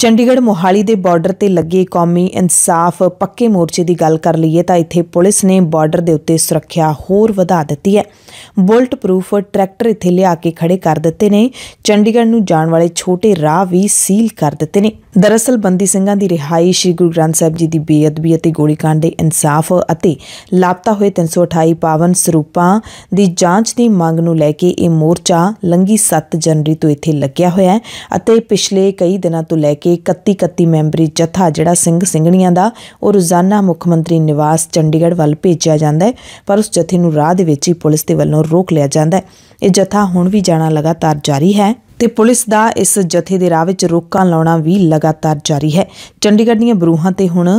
ਚੰਡੀਗੜ੍ਹ ਮੋਹਾਲੀ ਦੇ ਬਾਰਡਰ ਤੇ ਲੱਗੇ ਕੌਮੀ ਇਨਸਾਫ ਪੱਕੇ ਮੋਰਚੇ ਦੀ ਗੱਲ ਕਰ ਲਈਏ ਤਾਂ ਇੱਥੇ ਪੁਲਿਸ ਨੇ ਬਾਰਡਰ ਦੇ ਉੱਤੇ ਸੁਰੱਖਿਆ ਹੋਰ ਵਧਾ ਦਿੱਤੀ ਹੈ ਬੁਲਟ ਪ੍ਰੂਫ ਟਰੈਕਟਰ ਇੱਥੇ ਲਿਆ ਕੇ ਖੜੇ ਕਰ ਦਿੱਤੇ ਨੇ ਚੰਡੀਗੜ੍ਹ ਨੂੰ ਜਾਣ ਵਾਲੇ ਛੋਟੇ ਰਾਹ ਵੀ ਸੀਲ ਕਰ ਦਿੱਤੇ ਨੇ ਦਰਅਸਲ ਬੰਦੀ ਸਿੰਘਾਂ ਦੀ ਰਿਹਾਈ ਸ਼੍ਰੀ ਗੁਰੂ ਗ੍ਰੰਥ ਸਾਹਿਬ ਜੀ ਦੀ ਬੇਅਦਬੀ ਅਤੇ ਗੋਲੀकांड ਦੇ ਇਨਸਾਫ ਅਤੇ ਲਾਪਤਾ ਹੋਏ 328 ਪਾਵਨ ਸਰੂਪਾਂ ਦੀ ਜਾਂਚ ਦੀ ਮੰਗ ਨੂੰ ਲੈ ਕੇ ਇਹ ਮੋਰਚਾ ਲੰਗੀ 7 ਜਨਵਰੀ ਤੋਂ ਇੱਥੇ ਲੱਗਿਆ ਹੋਇਆ ਹੈ ਅਤੇ ਪਿਛਲੇ ਕਈ ਦਿਨਾਂ ਤੋਂ ਲੈ ਕੇ ਕੇ 31 31 ਮੈਂਬਰੀ ਜਥਾ ਜਿਹੜਾ ਸਿੰਘ ਸਿੰਘਣੀਆਂ ਦਾ ਉਹ ਰੋਜ਼ਾਨਾ ਮੁੱਖ ਮੰਤਰੀ ਨਿਵਾਸ ਚੰਡੀਗੜ੍ਹ ਵੱਲ ਭੇਜਿਆ ਜਾਂਦਾ ਹੈ ਪਰ ਉਸ ਜਥੇ ਨੂੰ ਰਾਹ ਦੇ ਵਿੱਚ ਹੀ ਪੁਲਿਸ ਦੇ ਵੱਲੋਂ ਰੋਕ ਲਿਆ ਜਾਂਦਾ ਹੈ ਇਹ ਜਥਾ ਹੁਣ ਵੀ ਜਾਣਾ ਲਗਾਤਾਰ ਜਾਰੀ ਹੈ ਤੇ ਪੁਲਿਸ ਦਾ ਇਸ ਜਥੇ ਦੇ ਰਾਹ ਵਿੱਚ ਰੋਕਾਂ ਲਾਉਣਾ ਵੀ ਲਗਾਤਾਰ ਜਾਰੀ ਹੈ ਚੰਡੀਗੜ੍ਹ ਦੀਆਂ ਬਰੂਹਾਂ ਤੇ ਹੁਣ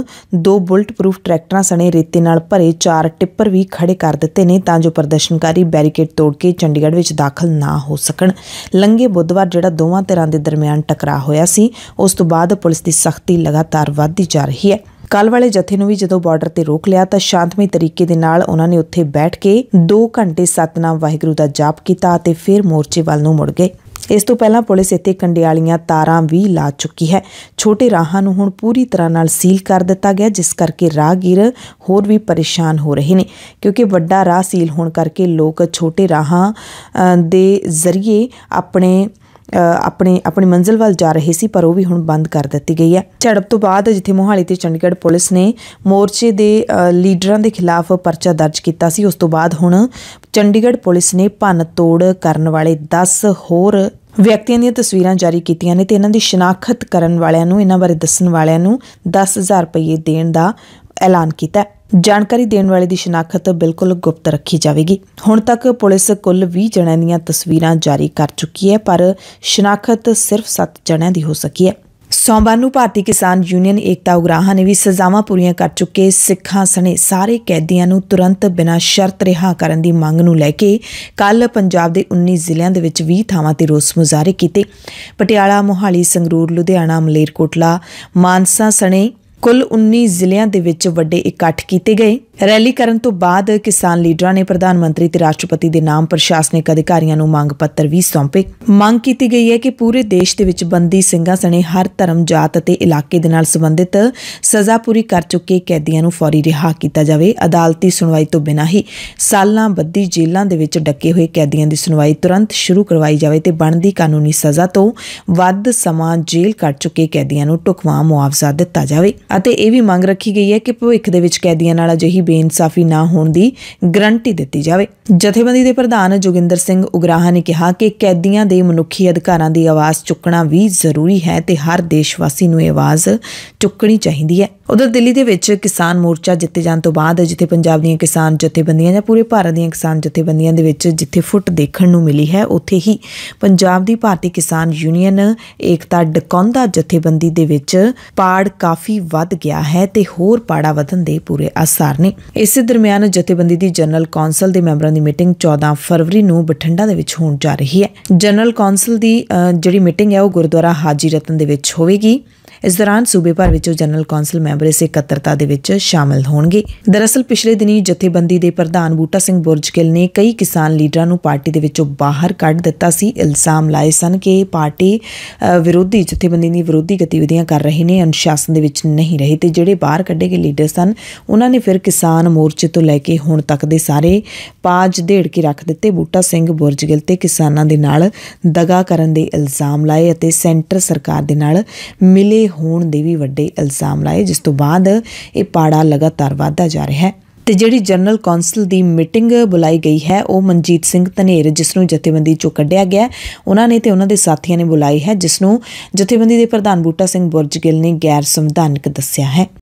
ਦੋ ਬੁਲਟ ਪ੍ਰੂਫ ਟਰੈਕਟਰਾਂ ਸਣੇ ਰੇਤੇ ਨਾਲ ਭਰੇ ਚਾਰ ਟਿੱਪਰ ਵੀ ਖੜੇ ਕਰ ਦਿੱਤੇ ਨੇ ਤਾਂ ਜੋ ਪ੍ਰਦਰਸ਼ਨਕਾਰੀ ਬੈਰੀਕੇਡ ਤੋੜ ਕੇ ਚੰਡੀਗੜ੍ਹ ਵਿੱਚ ਦਾਖਲ ਨਾ ਹੋ ਸਕਣ ਲੰਗੇ ਬੁੱਧਵਾਰ ਜਿਹੜਾ ਦੋਵਾਂ ਧਿਰਾਂ ਦੇ ਦਰਮਿਆਨ ਟਕਰਾਅ ਹੋਇਆ ਸੀ ਉਸ ਤੋਂ ਬਾਅਦ ਪੁਲਿਸ ਦੀ ਸਖਤੀ ਲਗਾਤਾਰ ਵਧਦੀ ਜਾ ਰਹੀ ਹੈ ਕੱਲ ਵਾਲੇ ਜਥੇ ਨੂੰ ਵੀ ਜਦੋਂ ਬਾਰਡਰ ਤੇ ਰੋਕ ਲਿਆ ਤਾਂ ਸ਼ਾਂਤਮਈ ਤਰੀਕੇ ਦੇ ਨਾਲ ਉਹਨਾਂ ਨੇ ਉੱਥੇ ਬੈਠ ਕੇ 2 ਘੰਟੇ ਸਤਨਾਮ ਵਾਹਿਗੁਰੂ ਦਾ ਜਾਪ ਕੀਤਾ ਅਤੇ ਫਿਰ ਮੋਰਚੇ ਵੱਲ ਨੂੰ ਮੁੜ ਗਏ ਇਸ ਤੋਂ ਪਹਿਲਾਂ ਪੁਲਿਸ ਇੱਥੇ ਕੰਡਿਆਲੀਆਂ ਤਾਰਾਂ ਵੀ ਲਾ ਚੁੱਕੀ ਹੈ ਛੋਟੇ ਰਾਹਾਂ ਨੂੰ ਹੁਣ ਪੂਰੀ ਤਰ੍ਹਾਂ ਨਾਲ ਸੀਲ ਕਰ ਦਿੱਤਾ ਗਿਆ ਜਿਸ ਕਰਕੇ ਰਾਹਗੀਰ ਹੋਰ ਵੀ ਪਰੇਸ਼ਾਨ ਹੋ ਰਹੇ ਨੇ ਕਿਉਂਕਿ ਵੱਡਾ ਰਾਹ ਸੀਲ ਹੋਣ ਕਰਕੇ ਲੋਕ ਛੋਟੇ ਰਾਹਾਂ ਦੇ ਜ਼ਰੀਏ ਆਪਣੇ ਆਪਣੇ ਆਪਣੀ ਮੰਜ਼ਿਲ ਵੱਲ ਜਾ ਰਹੇ ਸੀ ਪਰ ਉਹ ਵੀ ਹੁਣ ਬੰਦ ਕਰ ਦਿੱਤੀ ਗਈ ਹੈ ਝੜਪ ਤੋਂ ਬਾਅਦ ਜਿੱਥੇ ਮੋਹਾਲੀ ਤੇ ਚੰਡੀਗੜ੍ਹ ਪੁਲਿਸ ਨੇ ਮੋਰਚੇ ਦੇ ਲੀਡਰਾਂ ਦੇ ਖਿਲਾਫ ਪਰਚਾ ਦਰਜ ਕੀਤਾ ਸੀ ਉਸ ਤੋਂ ਬਾਅਦ ਹੁਣ ਚੰਡੀਗੜ੍ਹ ਪੁਲਿਸ ਨੇ ਭੰਨ ਤੋੜ ਕਰਨ ਵਾਲੇ 10 ਹੋਰ ਵਿਅਕਤੀਆਂ ਦੀਆਂ ਤਸਵੀਰਾਂ ਜਾਰੀ ਕੀਤੀਆਂ ਨੇ ਤੇ ਇਹਨਾਂ ਦੀ ਸ਼ਨਾਖਤ ਕਰਨ ਵਾਲਿਆਂ ਨੂੰ ਇਹਨਾਂ ਬਾਰੇ ਦੱਸਣ ਵਾਲਿਆਂ ਨੂੰ 10000 ਰੁਪਏ ਦੇਣ ਦਾ ਐਲਾਨ ਕੀਤਾ ਹੈ ਜਾਣਕਾਰੀ ਦੇਣ ਵਾਲੇ ਦੀ ਸ਼ਨਾਖਤ ਬਿਲਕੁਲ ਗੁਪਤ ਰੱਖੀ ਜਾਵੇਗੀ ਹੁਣ ਤੱਕ ਪੁਲਿਸ ਕੁੱਲ 20 ਜਣਿਆਂ ਦੀਆਂ ਤਸਵੀਰਾਂ ਜਾਰੀ ਕਰ ਚੁੱਕੀ ਹੈ ਪਰ ਸ਼ਨਾਖਤ ਸਿਰਫ 7 ਜਣਿਆਂ ਦੀ ਹੋ ਸਕੀ ਹੈ ਸੋਮਵਾਰ ਨੂੰ ਭਾਰਤੀ ਕਿਸਾਨ ਯੂਨੀਅਨ ਏਕਤਾ ਉਗਰਾਹਾਂ ਨੇ ਵੀ ਸਜ਼ਾਵਾਂ ਪੂਰੀਆਂ ਕਰ ਚੁੱਕੇ ਸਿੱਖਾਂ ਸਣੇ ਸਾਰੇ ਕੈਦੀਆਂ ਨੂੰ ਤੁਰੰਤ ਬਿਨਾਂ ਸ਼ਰਤ ਰਿਹਾ ਕਰਨ ਦੀ ਮੰਗ ਨੂੰ ਲੈ ਕੇ ਕੱਲ ਪੰਜਾਬ ਦੇ 19 ਜ਼ਿਲ੍ਹਿਆਂ ਦੇ ਵਿੱਚ 20 ਥਾਵਾਂ ਤੇ ਰੋਸ ਮੁਜ਼ਾਹਰੇ ਕੀਤੇ ਪਟਿਆਲਾ ਮੋਹਾਲੀ ਸੰਗਰੂਰ ਲੁਧਿਆਣਾ ਮਲੇਰਕੋਟਲਾ ਮਾਨਸਾ ਸਣੇ ਕੁੱਲ 19 ਜ਼ਿਲ੍ਹਿਆਂ ਦੇ ਵਿੱਚ ਵੱਡੇ ਇਕੱਠ ਕੀਤੇ ਗਏ ਰੈਲੀ ਕਰਨ ਤੋਂ ਬਾਅਦ ਕਿਸਾਨ ਲੀਡਰਾਂ ਨੇ ਪ੍ਰਧਾਨ ਮੰਤਰੀ ਤੇ ਰਾਸ਼ਟਰਪਤੀ ਦੇ ਨਾਮ ਪ੍ਰਸ਼ਾਸਨਿਕ ਅਧਿਕਾਰੀਆਂ ਨੂੰ ਮੰਗ ਪੱਤਰ ਵੀ ਸੌਂਪੇ ਮੰਗ ਕੀਤੀ ਗਈ ਹੈ ਕਿ ਪੂਰੇ ਦੇਸ਼ ਦੇ ਵਿੱਚ ਬੰਦੀ ਸਿੰਘਾਂ ਸਣੇ ਹਰ ਧਰਮ ਜਾਤ ਅਤੇ ਇਲਾਕੇ ਦੇ ਨਾਲ ਸੰਬੰਧਿਤ ਸਜ਼ਾ ਪੂਰੀ ਕਰ ਚੁੱਕੇ ਕੈਦੀਆਂ ਨੂੰ ਫੌਰੀ ਰਿਹਾ ਕੀਤਾ ਜਾਵੇ ਅਦਾਲਤੀ ਸੁਣਵਾਈ ਤੋਂ ਬਿਨਾਂ ਹੀ ਸਾਲਾਂ ਬੱਦੀ ਜੇਲ੍ਹਾਂ ਦੇ ਵਿੱਚ ਡੱਕੇ ਹੋਏ ਕੈਦੀਆਂ ਦੀ ਸੁਣਵਾਈ ਤੁਰੰਤ ਸ਼ੁਰੂ ਕਰਵਾਈ ਜਾਵੇ ਤੇ ਬਣਦੀ ਕਾਨੂੰਨੀ ਸਜ਼ਾ ਤੋਂ ਵੱਧ ਸਮਾਂ ਜੇਲ੍ਹ ਕੱਟ ਚੁੱਕੇ ਕੈਦੀਆਂ ਨੂੰ ਟੁਕਵਾ ਮੁਆਵਜ਼ਾ ਦਿੱਤਾ ਜਾਵੇ ਅਤੇ ਇਹ ਵੀ ਮੰਗ ਰੱਖੀ ਗਈ ਹੈ ਕਿ ਭਵਿੱਖ ਦੇ ਵਿੱਚ ਕੈਦੀਆਂ ਨਾਲ ਅਜਿਹੀ ਬੇਇਨਸਾਫੀ ਨਾ ਹੋਣ ਦੀ ਗਰੰਟੀ ਦਿੱਤੀ ਜਾਵੇ ਜਥੇਬੰਦੀ ਦੇ ਪ੍ਰਧਾਨ ਜੋਗਿੰਦਰ ਸਿੰਘ ਉਗਰਾਹਾ ਨੇ ਕਿਹਾ ਕਿ ਕੈਦੀਆਂ ਦੇ ਮਨੁੱਖੀ ਅਧਿਕਾਰਾਂ ਦੀ ਆਵਾਜ਼ ਚੁੱਕਣਾ ਵੀ ਜ਼ਰੂਰੀ ਹੈ ਤੇ ਹਰ ਦੇਸ਼ ਵਾਸੀ ਨੂੰ ਇਹ ਆਵਾਜ਼ ਚੁੱਕਣੀ ਚਾਹੀਦੀ ਹੈ ਉਧਰ ਦਿੱਲੀ ਦੇ ਵਿੱਚ ਕਿਸਾਨ ਮੋਰਚਾ ਜਿੱਤੇ ਜਾਣ ਤੋਂ ਬਾਅਦ ਜਿੱਥੇ ਪੰਜਾਬ ਦੀਆਂ ਕਿਸਾਨ ਜਥੇਬੰਦੀਆਂ ਜਾਂ ਪੂਰੇ ਭਾਰਤ ਦੀਆਂ ਕਿਸਾਨ ਜਥੇਬੰਦੀਆਂ ਦੇ ਵਿੱਚ ਜਿੱਥੇ ਫੁੱਟ ਦੇਖਣ ਨੂੰ ਮਿਲੀ ਹੈ ਉੱਥੇ ਹੀ ਪੰਜਾਬ ਦੀ ਭਾਰਤੀ ਕਿਸਾਨ ਯੂਨੀਅਨ ਏਕਤਾ ਡਕੌਂਦਾ ਜਥੇਬੰਦੀ ਦੇ ਵਿੱਚ ਪਾੜ ਕਾਫੀ ਵੱਧ ਗਿਆ ਹੈ ਤੇ ਹੋਰ ਪਾੜਾ ਵਧਣ ਦੇ ਪੂਰੇ ਆਸਾਰ ਨੇ ਇਸੇ ਦਰਮਿਆਨ ਜਥੇਬੰਦੀ ਦੀ ਜਨਰਲ ਕੌਂਸਲ ਦੇ ਮੈਂਬਰਾਂ ਦੀ ਮੀਟਿੰਗ 14 ਫਰਵਰੀ ਨੂੰ ਬਠਿੰਡਾ ਦੇ ਵਿੱਚ ਹੋਣ ਜਾ ਰਹੀ ਹੈ ਜਨਰਲ ਕੌਂਸਲ ਦੀ ਜਿਹੜੀ ਮੀਟਿੰਗ ਹੈ ਉਹ ਗੁਰਦੁਆਰਾ ਹਾਜੀ ਰਤਨ ਦੇ ਵਿੱਚ ਹੋਵੇਗੀ ਇਸ ਦੌਰਾਨ ਸੂਬੇ ਭਰ ਵਿੱਚੋਂ ਜਨਰਲ ਕੌਂਸਲ ਮੈਂਬਰ ਇਸ ਇਕੱਤਰਤਾ ਦੇ ਵਿੱਚ ਸ਼ਾਮਲ ਹੋਣਗੇ ਦਰਅਸਲ ਪਿਛਲੇ ਦਿਨੀ ਜਥੇਬੰਦੀ ਦੇ ਪ੍ਰਧਾਨ ਬੂਟਾ ਸਿੰਘ ਬੁਰਜਕਿਲ ਨੇ ਕਈ ਕਿਸਾਨ ਲੀਡਰਾਂ ਨੂੰ ਪਾਰਟੀ ਦੇ ਵਿੱਚੋਂ ਬਾਹਰ ਕੱਢ ਦਿੱਤਾ ਸੀ ਇਲਜ਼ਾਮ ਲਾਏ ਸਨ ਕਿ ਪਾਰਟੀ ਵਿਰੋਧੀ ਜਥੇਬੰਦੀ ਦੀ ਵਿਰੋਧੀ ਗਤੀਵਿਧੀਆਂ ਕਰ ਰਹੇ ਨੇ ਅਨੁਸ਼ਾਸਨ ਦੇ ਵਿੱਚ ਨਹੀਂ ਨਹੀਂ ਰਹੇ ਤੇ ਜਿਹੜੇ ਬਾਹਰ ਕੱਢੇ ਗਏ ਲੀਡਰ ਸਨ ਉਹਨਾਂ ਨੇ ਫਿਰ ਕਿਸਾਨ ਮੋਰਚੇ ਤੋਂ ਲੈ ਕੇ ਹੁਣ ਤੱਕ ਦੇ ਸਾਰੇ ਪਾਜ ਢੇੜ ਕੇ ਰੱਖ ਦਿੱਤੇ ਬੂਟਾ ਸਿੰਘ ਬੁਰਜਗਿਲ ਤੇ ਕਿਸਾਨਾਂ ਦੇ ਨਾਲ ਦਗਾ ਕਰਨ ਦੇ ਇਲਜ਼ਾਮ ਲਾਏ ਅਤੇ ਸੈਂਟਰ ਸਰਕਾਰ ਦੇ ਨਾਲ ਮਿਲੇ ਹੋਣ ਦੇ ਵੀ ਵੱਡੇ ਇਲਜ਼ਾਮ ਲਾਏ ਜਿਸ ਤੋਂ ਬਾਅਦ ਇਹ ਪਾੜਾ ਲਗਾਤਾਰ ਵਧਦਾ ਜਾ ਰਿਹਾ ਹੈ ਤੇ ਜਿਹੜੀ ਜਨਰਲ ਕੌਂਸਲ ਦੀ ਮੀਟਿੰਗ ਬੁਲਾਈ ਗਈ ਹੈ ਉਹ ਮਨਜੀਤ ਸਿੰਘ ਧਨੇਰ ਜਿਸ ਨੂੰ ਜਥੇਬੰਦੀ ਚੋਂ ਕੱਢਿਆ ਗਿਆ ਉਹਨਾਂ ਨੇ ਤੇ ਉਹਨਾਂ ਦੇ ਸਾਥੀਆਂ ਨੇ ਬੁਲਾਈ ਹੈ ਜਿਸ ਨੂੰ ਜਥੇਬੰਦੀ ਦੇ ਪ੍ਰਧਾਨ ਬੂਟਾ ਸਿੰਘ ਬੁਰਜਗਿੱਲ ਨੇ ਗੈਰ ਸੰਵਿਧਾਨਕ ਦੱਸਿਆ ਹੈ